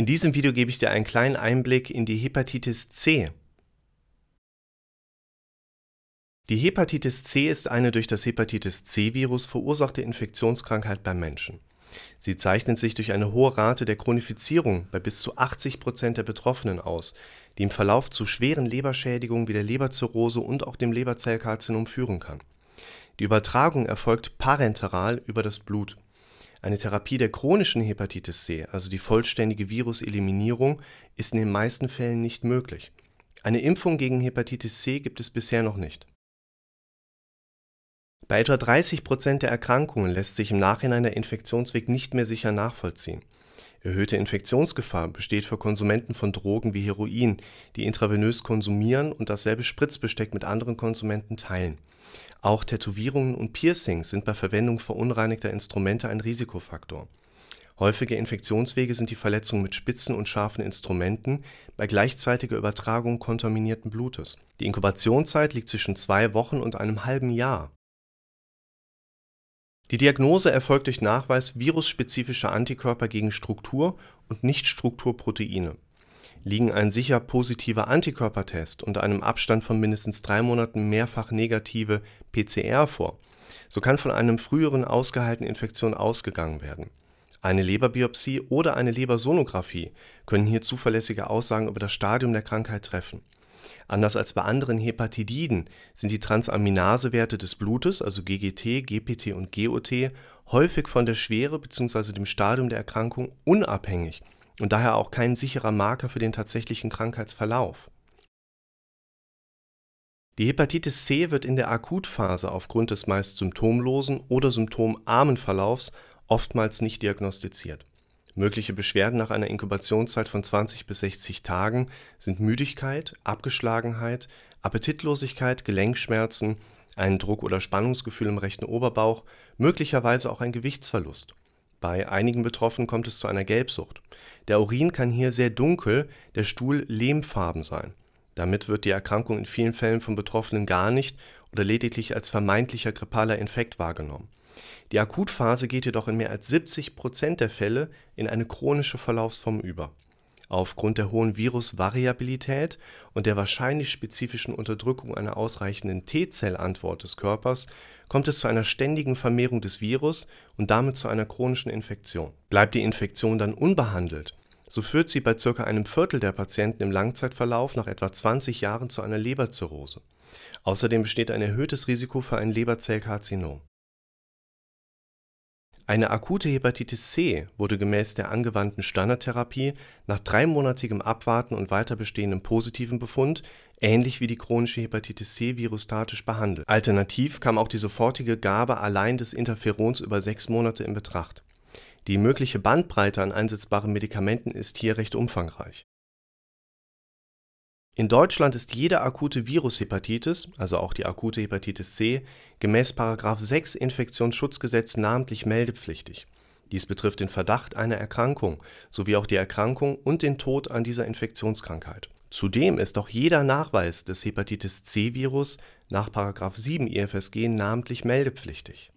In diesem Video gebe ich dir einen kleinen Einblick in die Hepatitis C. Die Hepatitis C ist eine durch das Hepatitis C-Virus verursachte Infektionskrankheit beim Menschen. Sie zeichnet sich durch eine hohe Rate der Chronifizierung bei bis zu 80 Prozent der Betroffenen aus, die im Verlauf zu schweren Leberschädigungen wie der Leberzirrhose und auch dem Leberzellkarzinom führen kann. Die Übertragung erfolgt parenteral über das Blut. Eine Therapie der chronischen Hepatitis C, also die vollständige Viruseliminierung, ist in den meisten Fällen nicht möglich. Eine Impfung gegen Hepatitis C gibt es bisher noch nicht. Bei etwa 30 Prozent der Erkrankungen lässt sich im Nachhinein der Infektionsweg nicht mehr sicher nachvollziehen. Erhöhte Infektionsgefahr besteht für Konsumenten von Drogen wie Heroin, die intravenös konsumieren und dasselbe Spritzbesteck mit anderen Konsumenten teilen. Auch Tätowierungen und Piercings sind bei Verwendung verunreinigter Instrumente ein Risikofaktor. Häufige Infektionswege sind die Verletzung mit spitzen und scharfen Instrumenten bei gleichzeitiger Übertragung kontaminierten Blutes. Die Inkubationszeit liegt zwischen zwei Wochen und einem halben Jahr. Die Diagnose erfolgt durch Nachweis virusspezifischer Antikörper gegen Struktur und Nichtstrukturproteine liegen ein sicher positiver Antikörpertest und einem Abstand von mindestens drei Monaten mehrfach negative PCR vor. So kann von einer früheren ausgeheilten Infektion ausgegangen werden. Eine Leberbiopsie oder eine Lebersonographie können hier zuverlässige Aussagen über das Stadium der Krankheit treffen. Anders als bei anderen Hepatididen sind die Transaminasewerte des Blutes, also GGT, GPT und GOT, häufig von der Schwere bzw. dem Stadium der Erkrankung unabhängig und daher auch kein sicherer Marker für den tatsächlichen Krankheitsverlauf. Die Hepatitis C wird in der Akutphase aufgrund des meist symptomlosen oder symptomarmen Verlaufs oftmals nicht diagnostiziert. Mögliche Beschwerden nach einer Inkubationszeit von 20 bis 60 Tagen sind Müdigkeit, Abgeschlagenheit, Appetitlosigkeit, Gelenkschmerzen, ein Druck- oder Spannungsgefühl im rechten Oberbauch, möglicherweise auch ein Gewichtsverlust. Bei einigen Betroffenen kommt es zu einer Gelbsucht. Der Urin kann hier sehr dunkel, der Stuhl lehmfarben sein. Damit wird die Erkrankung in vielen Fällen von Betroffenen gar nicht oder lediglich als vermeintlicher grippaler Infekt wahrgenommen. Die Akutphase geht jedoch in mehr als 70 Prozent der Fälle in eine chronische Verlaufsform über Aufgrund der hohen Virusvariabilität und der wahrscheinlich spezifischen Unterdrückung einer ausreichenden T-Zellantwort des Körpers kommt es zu einer ständigen Vermehrung des Virus und damit zu einer chronischen Infektion. Bleibt die Infektion dann unbehandelt, so führt sie bei ca. einem Viertel der Patienten im Langzeitverlauf nach etwa 20 Jahren zu einer Leberzirrhose. Außerdem besteht ein erhöhtes Risiko für ein Leberzellkarzinom eine akute Hepatitis C wurde gemäß der angewandten Standardtherapie nach dreimonatigem Abwarten und weiter bestehendem positiven Befund ähnlich wie die chronische Hepatitis C virustatisch behandelt. Alternativ kam auch die sofortige Gabe allein des Interferons über sechs Monate in Betracht. Die mögliche Bandbreite an einsetzbaren Medikamenten ist hier recht umfangreich in Deutschland ist jede akute Virushepatitis, also auch die akute Hepatitis C, gemäß § 6 Infektionsschutzgesetz namentlich meldepflichtig. Dies betrifft den Verdacht einer Erkrankung sowie auch die Erkrankung und den Tod an dieser Infektionskrankheit. Zudem ist auch jeder Nachweis des Hepatitis-C-Virus nach § 7 IFSG namentlich meldepflichtig